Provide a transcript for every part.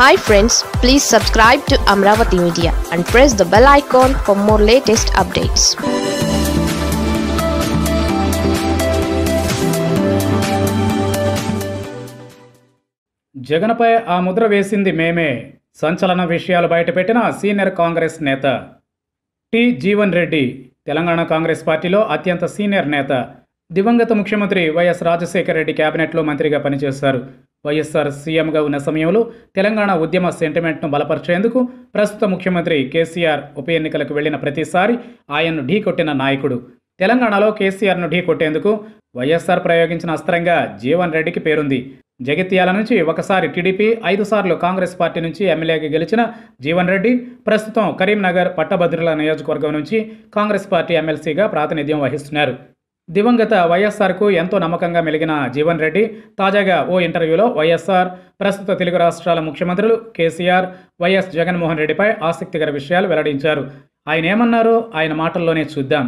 hi friends please subscribe to Amaravati media and press the bell icon for more latest updates జగన్పై ఆ ముద్ర వేసింది మేమే సంచలన విషయాలు బయటపెట్టిన సీనియర్ కాంగ్రెస్ నేత టి జీవన్ రెడ్డి తెలంగాణ కాంగ్రెస్ పార్టీలో అత్యంత సీనియర్ నేత దివంగత ముఖ్యమంత్రి వైఎస్ రాజశేఖర రెడ్డి కేబినెట్లో మంత్రిగా పనిచేశారు వైఎస్ఆర్ సీఎంగా ఉన్న సమయంలో తెలంగాణ ఉద్యమ సెంటిమెంట్ను బలపరిచేందుకు ప్రస్తుత ముఖ్యమంత్రి కేసీఆర్ ఉప ఎన్నికలకు వెళ్లిన ప్రతిసారి ఆయన్ను ఢీకొట్టిన నాయకుడు తెలంగాణలో కేసీఆర్ను ఢీకొట్టేందుకు వైఎస్ఆర్ ప్రయోగించిన అస్త్రంగా జీవన్ రెడ్డికి పేరుంది జగిత్యాల నుంచి ఒకసారి టీడీపీ ఐదుసార్లు కాంగ్రెస్ పార్టీ నుంచి ఎమ్మెల్యేగా గెలిచిన జీవన్ రెడ్డి ప్రస్తుతం కరీంనగర్ పట్టభద్రుల నియోజకవర్గం నుంచి కాంగ్రెస్ పార్టీ ఎమ్మెల్సీగా ప్రాతినిధ్యం వహిస్తున్నారు దివంగత వైఎస్ఆర్కు ఎంతో నమ్మకంగా మెలిగిన జీవన్ రెడ్డి తాజాగా ఓ ఇంటర్వ్యూలో వైఎస్ఆర్ ప్రస్తుత తెలుగు రాష్ట్రాల ముఖ్యమంత్రులు కేసీఆర్ వైఎస్ జగన్మోహన్ రెడ్డిపై ఆసక్తికర విషయాలు వెల్లడించారు ఆయన ఏమన్నారో ఆయన మాటల్లోనే చూద్దాం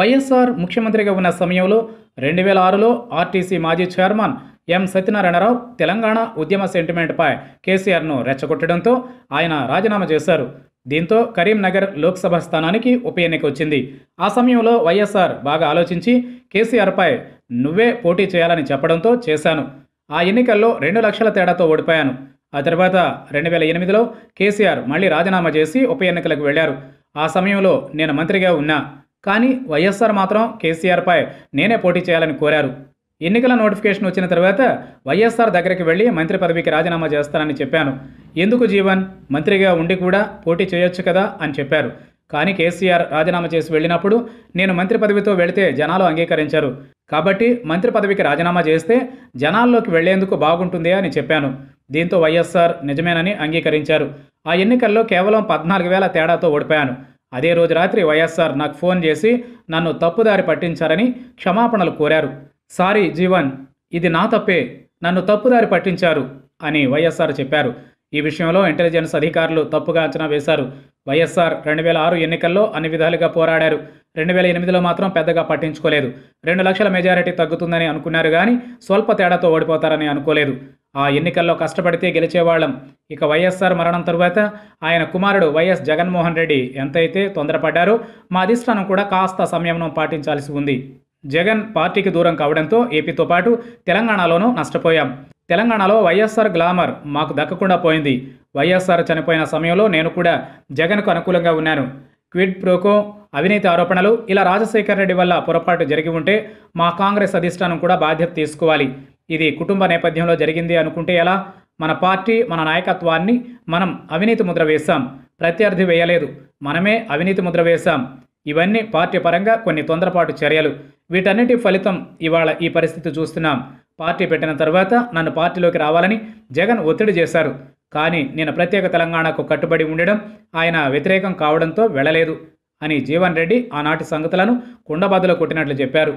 వైఎస్ఆర్ ముఖ్యమంత్రిగా ఉన్న సమయంలో రెండు వేల ఆరులో ఆర్టీసీ మాజీ చైర్మన్ ఎం సత్యనారాయణరావు తెలంగాణ ఉద్యమ సెంటిమెంట్పై కేసీఆర్ను రెచ్చగొట్టడంతో ఆయన రాజీనామా చేశారు దీంతో కరీంనగర్ లోక్సభ స్థానానికి ఉప ఎన్నిక వచ్చింది ఆ సమయంలో వైఎస్ఆర్ బాగా ఆలోచించి కేసీఆర్పై నువ్వే పోటీ చేయాలని చెప్పడంతో చేశాను ఆ ఎన్నికల్లో రెండు లక్షల తేడాతో ఓడిపోయాను ఆ తర్వాత రెండు వేల ఎనిమిదిలో కేసీఆర్ మళ్ళీ రాజీనామా చేసి ఉప ఎన్నికలకు వెళ్ళారు ఆ సమయంలో నేను మంత్రిగా ఉన్నా కానీ వైఎస్ఆర్ మాత్రం కేసీఆర్పై నేనే పోటీ చేయాలని కోరారు ఎన్నికల నోటిఫికేషన్ వచ్చిన తర్వాత వైఎస్ఆర్ దగ్గరికి వెళ్ళి మంత్రి పదవికి రాజీనామా చేస్తానని చెప్పాను ఎందుకు జీవన్ మంత్రిగా ఉండి కూడా పోటీ చేయొచ్చు కదా అని చెప్పారు కానీ కేసీఆర్ రాజీనామా చేసి వెళ్ళినప్పుడు నేను మంత్రి పదవితో వెళితే జనాలు అంగీకరించారు కాబట్టి మంత్రి పదవికి రాజీనామా చేస్తే జనాల్లోకి వెళ్లేందుకు బాగుంటుంది అని చెప్పాను దీంతో వైఎస్ఆర్ నిజమేనని అంగీకరించారు ఆ ఎన్నికల్లో కేవలం పద్నాలుగు వేల తేడాతో ఓడిపోయాను అదే రోజు రాత్రి వైఎస్ఆర్ నాకు ఫోన్ చేసి నన్ను తప్పుదారి పట్టించారని క్షమాపణలు కోరారు సారీ జీవన్ ఇది నా తప్పే నన్ను తప్పుదారి పట్టించారు అని వైఎస్ఆర్ చెప్పారు ఈ విషయంలో ఇంటెలిజెన్స్ అధికారులు తప్పుగా అంచనా వేశారు వైఎస్ఆర్ రెండు వేల ఆరు ఎన్నికల్లో అన్ని విధాలుగా పోరాడారు రెండు వేల ఎనిమిదిలో మాత్రం పెద్దగా పట్టించుకోలేదు రెండు లక్షల మెజారిటీ తగ్గుతుందని అనుకున్నారు కానీ స్వల్ప తేడాతో ఓడిపోతారని అనుకోలేదు ఆ ఎన్నికల్లో కష్టపడితే గెలిచేవాళ్ళం ఇక వైఎస్ఆర్ మరణం తరువాత ఆయన కుమారుడు వైఎస్ జగన్మోహన్ రెడ్డి ఎంతైతే తొందరపడ్డారో మా అధిష్టానం కూడా కాస్త సంయమనం పాటించాల్సి ఉంది జగన్ పార్టీకి దూరం కావడంతో ఏపీతో పాటు తెలంగాణలోనూ నష్టపోయాం తెలంగాణలో వైఎస్ఆర్ గ్లామర్ మాకు దక్కకుండా పోయింది వైఎస్ఆర్ చనిపోయిన సమయంలో నేను కూడా జగన్కు అనుకూలంగా ఉన్నాను క్విడ్ ప్రోకో అవినీతి ఆరోపణలు ఇలా రాజశేఖర్ రెడ్డి వల్ల పొరపాటు జరిగి ఉంటే మా కాంగ్రెస్ అధిష్టానం కూడా బాధ్యత తీసుకోవాలి ఇది కుటుంబ నేపథ్యంలో జరిగింది అనుకుంటే ఎలా మన పార్టీ మన నాయకత్వాన్ని మనం అవినీతి ముద్ర వేశాం ప్రత్యర్థి వేయలేదు మనమే అవినీతి ముద్ర వేశాం ఇవన్నీ పార్టీ పరంగా కొన్ని తొందరపాటు చర్యలు వీటన్నిటి ఫలితం ఇవాళ ఈ పరిస్థితి చూస్తున్నాం పార్టీ పెట్టిన తర్వాత నన్ను పార్టీలోకి రావాలని జగన్ ఒత్తిడి చేశారు కానీ నేను ప్రత్యేక తెలంగాణకు కట్టుబడి ఉండడం ఆయన వ్యతిరేకం కావడంతో వెళ్ళలేదు అని జీవన్ రెడ్డి ఆనాటి సంగతులను కుండబాదలో కొట్టినట్లు చెప్పారు